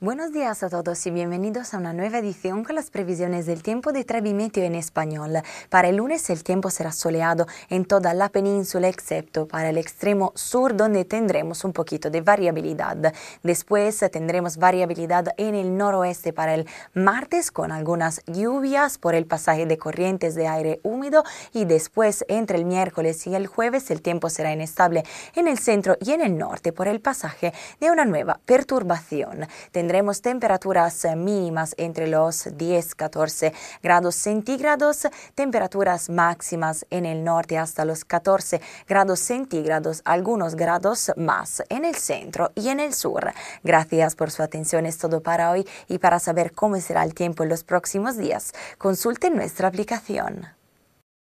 Buenos días a todos y bienvenidos a una nueva edición con las previsiones del tiempo de Trebimetio en español. Para el lunes el tiempo será soleado en toda la península excepto para el extremo sur donde tendremos un poquito de variabilidad. Después tendremos variabilidad en el noroeste para el martes con algunas lluvias por el pasaje de corrientes de aire húmedo y después entre el miércoles y el jueves el tiempo será inestable en el centro y en el norte por el pasaje de una nueva perturbación tendremos temperaturas mínimas entre los 10-14 grados centígrados, temperaturas máximas en el norte hasta los 14 grados centígrados, algunos grados más en el centro y en el sur. Gracias por su atención, es todo para hoy y para saber cómo será el tiempo en los próximos días, consulte nuestra aplicación.